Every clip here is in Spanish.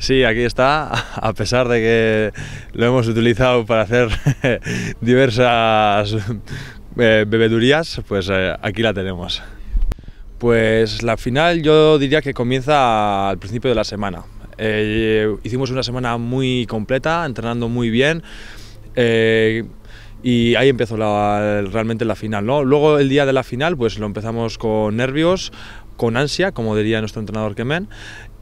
Sí, aquí está, a pesar de que lo hemos utilizado para hacer diversas eh, bebedurías, pues eh, aquí la tenemos. Pues la final yo diría que comienza al principio de la semana. Eh, hicimos una semana muy completa, entrenando muy bien. y ahí empezó realmente la final. ¿no? Luego el día de la final pues lo empezamos con nervios, con ansia, como diría nuestro entrenador Kemen,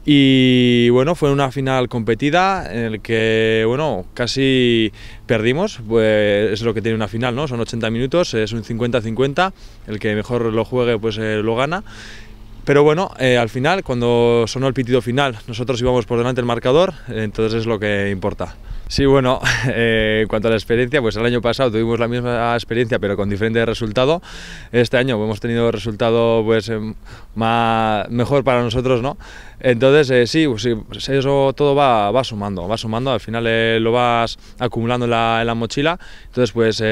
y bueno, fue una final competida en la que, bueno, casi perdimos, pues es lo que tiene una final, ¿no? Son 80 minutos, es un 50-50, el que mejor lo juegue pues eh, lo gana. Pero bueno, eh, al final, cuando sonó el pitido final, nosotros íbamos por delante del marcador, entonces es lo que importa. Sí, bueno, eh, en cuanto a la experiencia, pues el año pasado tuvimos la misma experiencia, pero con diferente resultado. Este año pues, hemos tenido resultado pues, más, em, mejor para nosotros, ¿no? Entonces, eh, sí, pues, pues, eso todo va, va, sumando, va sumando. Al final lo vas acumulando en la, en la mochila. Entonces, pues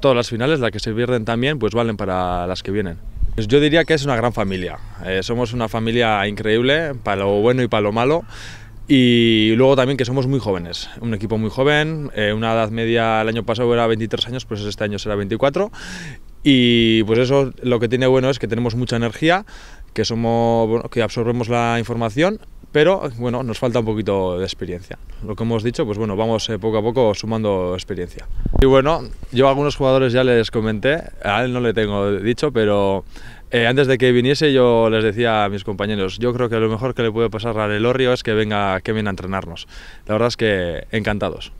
todas las finales, las que se pierden también, pues valen para las que vienen. Pues yo diría que es una gran familia. Eh, somos una familia increíble, para lo bueno y para lo malo. Y luego también que somos muy jóvenes, un equipo muy joven, eh, una edad media el año pasado era 23 años, pues este año será 24. Y pues eso lo que tiene bueno es que tenemos mucha energía, que, somos, que absorbemos la información pero bueno, nos falta un poquito de experiencia. Lo que hemos dicho, pues bueno, vamos eh, poco a poco sumando experiencia. Y bueno, yo a algunos jugadores ya les comenté, a él no le tengo dicho, pero eh, antes de que viniese yo les decía a mis compañeros, yo creo que lo mejor que le puede pasar a Elorrio es que venga, que a entrenarnos. La verdad es que encantados.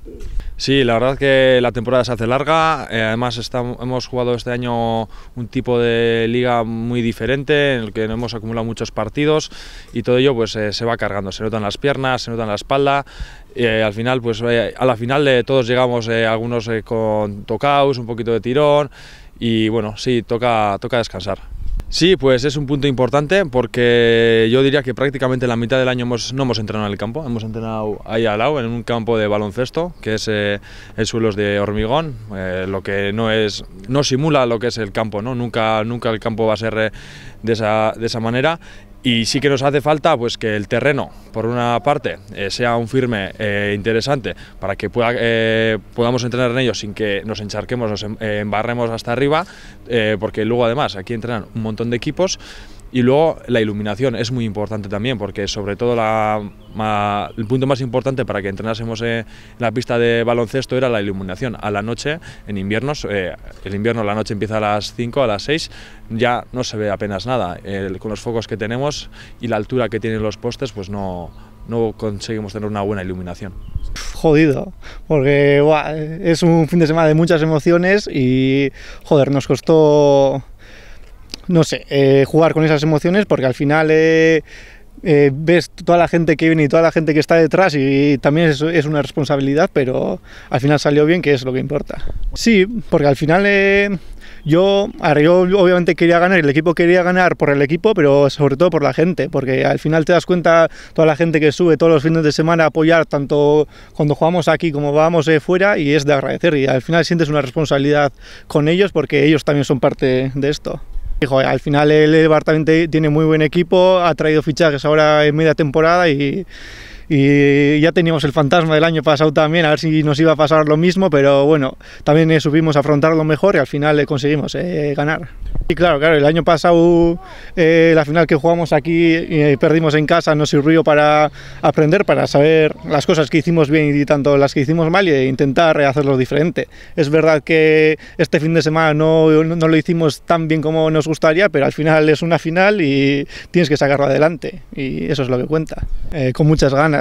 Sí, la verdad es que la temporada se hace larga, eh, además hemos jugado este año un tipo de liga muy diferente, en el que hemos acumulado muchos partidos y todo ello pues eh, se va cargando, se notan las piernas, se notan la espalda, al final pues a la final todos llegamos algunos con tocaos, un poquito de tirón y bueno, sí, toca, toca descansar. Sí, pues es un punto importante porque yo diría que prácticamente la mitad del año no hemos entrenado en el campo, hemos entrenado ahí al lado en un campo de baloncesto que es eh, suelos de hormigón, eh, lo que no es no simula lo que es el campo, no nunca nunca el campo va a ser eh, de esa, de esa manera y sí que nos hace falta pues, que el terreno, por una parte, eh, sea un firme eh, interesante para que pueda, eh, podamos entrenar en ello sin que nos encharquemos, nos em, embarremos hasta arriba, porque luego además aquí entrenan un montón de equipos y luego la iluminación es muy importante también, porque sobre todo la, el punto más importante para que entrenásemos en la pista de baloncesto era la iluminación. A la noche, en inviernos, eh, el invierno la noche empieza a las 5, a las 6, ya no se ve apenas nada. con los focos que tenemos y la altura que tienen los postes, pues no, no conseguimos tener una buena iluminación. Jodido, porque es un fin de semana de muchas emociones y, joder, nos costó no sé, eh, jugar con esas emociones porque al final eh, eh, ves toda la gente que viene y toda la gente que está detrás y, también es, una responsabilidad, pero al final salió bien, que es lo que importa. Sí, porque al final yo, yo obviamente quería ganar, el equipo quería ganar por el equipo, pero sobre todo por la gente, porque al final te das cuenta toda la gente que sube todos los fines de semana a apoyar tanto cuando jugamos aquí como vamos fuera y es de agradecer y al final sientes una responsabilidad con ellos porque ellos también son parte de esto al final el departamento tiene muy buen equipo, ha traído fichajes ahora en media temporada y y ya teníamos el fantasma del año pasado también, a ver si nos iba a pasar lo mismo, pero bueno, también eh, supimos afrontarlo mejor y al final eh, conseguimos eh, ganar. Y claro, claro, el año pasado la final que jugamos aquí perdimos en casa, nos sirvió para aprender, para saber las cosas que hicimos bien y tanto las que hicimos mal e intentar hacerlo diferente. Es verdad que este fin de semana no, no lo hicimos tan bien como nos gustaría, pero al final es una final y tienes que sacarlo adelante y eso es lo que cuenta. con muchas ganas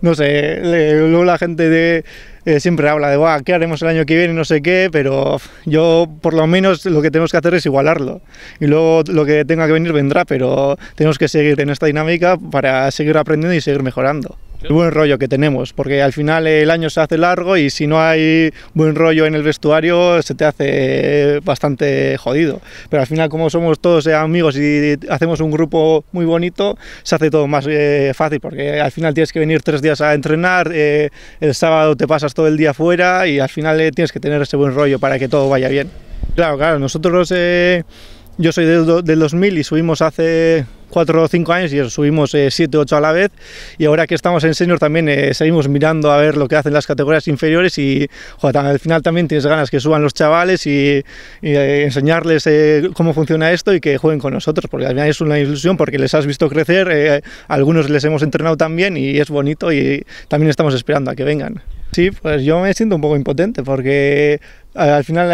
no sé, luego la gente de, eh, siempre habla de, ¿qué haremos el año que viene? No sé qué, pero yo por lo menos lo que tenemos que hacer es igualarlo. Y luego lo que tenga que venir vendrá, pero tenemos que seguir en esta dinámica para seguir aprendiendo y seguir mejorando el buen rollo que tenemos, porque al final el año se hace largo y si no hay buen rollo en el vestuario se te hace bastante jodido. Pero al final como somos todos eh, amigos y hacemos un grupo muy bonito, se hace todo más eh, fácil, porque al final tienes que venir tres días a entrenar, eh, el sábado te pasas todo el día fuera y al final tienes que tener ese buen rollo para que todo vaya bien. Claro, claro, nosotros... Yo soy del, 2000 y subimos hace 4 o 5 años y subimos 7 o 8 a la vez. Y ahora que estamos en senior también eh, seguimos mirando a ver lo que hacen las categorías inferiores y al final también tienes ganas que suban los chavales y, eh, enseñarles eh, cómo funciona esto y que jueguen con nosotros, porque al final es una ilusión porque les has visto crecer, algunos les hemos entrenado también y es bonito y también estamos esperando a que vengan. Sí, pues yo me siento un poco impotente porque eh, al final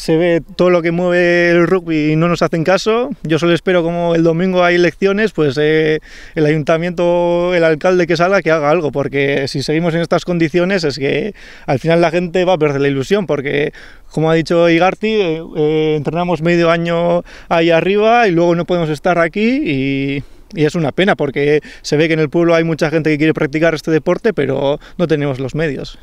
se ve todo lo que mueve el rugby y no nos hacen caso. Yo solo espero como el domingo hay elecciones, pues eh, el ayuntamiento, el alcalde que salga, que haga algo, porque si seguimos en estas condiciones es que al final la gente va a perder la ilusión, porque como ha dicho Igarti, eh, entrenamos medio año ahí arriba y luego no podemos estar aquí y es una pena porque se ve que en el pueblo hay mucha gente que quiere practicar este deporte, pero no tenemos los medios.